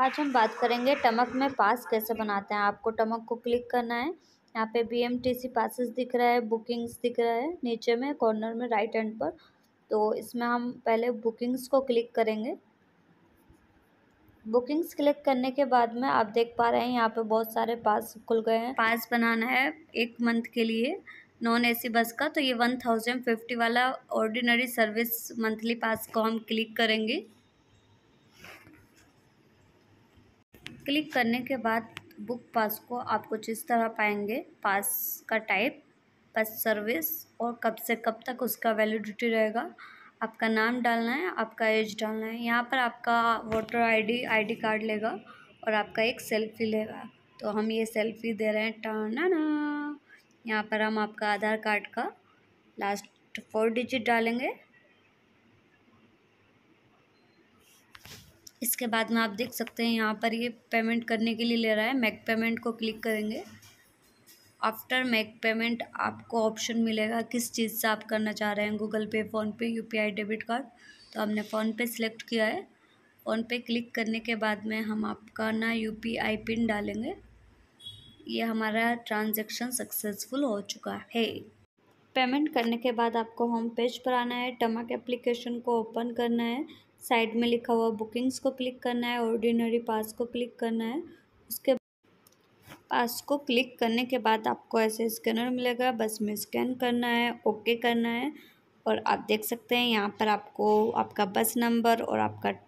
आज हम बात करेंगे टमक में पास कैसे बनाते हैं आपको टमक को क्लिक करना है यहाँ पे बीएमटीसी पासेस दिख रहा है बुकिंग्स दिख रहा है नीचे में कॉर्नर में राइट हैंड पर तो इसमें हम पहले बुकिंग्स को क्लिक करेंगे बुकिंग्स क्लिक करने के बाद में आप देख पा रहे हैं यहाँ पे बहुत सारे पास खुल गए हैं पास बनाना है एक मंथ के लिए नॉन एसी बस का तो ये वन थाउजेंड फिफ्टी वाला ऑर्डिनरी सर्विस मंथली पास को हम क्लिक करेंगे क्लिक करने के बाद बुक पास को आप कुछ इस तरह पाएंगे पास का टाइप पास सर्विस और कब से कब तक उसका वैलिडिटी रहेगा आपका नाम डालना है आपका एज डालना है यहाँ पर आपका वोटर आईडी आईडी कार्ड लेगा और आपका एक सेल्फी लेगा तो हम ये सेल्फी दे रहे हैं टाना यहाँ पर हम आपका आधार कार्ड का लास्ट फोर डिजिट डालेंगे इसके बाद में आप देख सकते हैं यहाँ पर ये पेमेंट करने के लिए ले रहा है मैक पेमेंट को क्लिक करेंगे आफ्टर मैक पेमेंट आपको ऑप्शन मिलेगा किस चीज़ से आप करना चाह रहे हैं गूगल पे फ़ोनपे यू डेबिट कार्ड तो हमने फ़ोनपे सिलेक्ट किया है फ़ोन पे क्लिक करने के बाद में हम आपका ना यू पिन डालेंगे ये हमारा ट्रांजेक्शन सक्सेसफुल हो चुका है पेमेंट करने के बाद आपको होम पेज पर आना है टमक एप्लीकेशन को ओपन करना है साइड में लिखा हुआ बुकिंग्स को क्लिक करना है ऑर्डिनरी पास को क्लिक करना है उसके पास को क्लिक करने के बाद आपको ऐसे स्कैनर मिलेगा बस में स्कैन करना है ओके करना है और आप देख सकते हैं यहाँ पर आपको आपका बस नंबर और आपका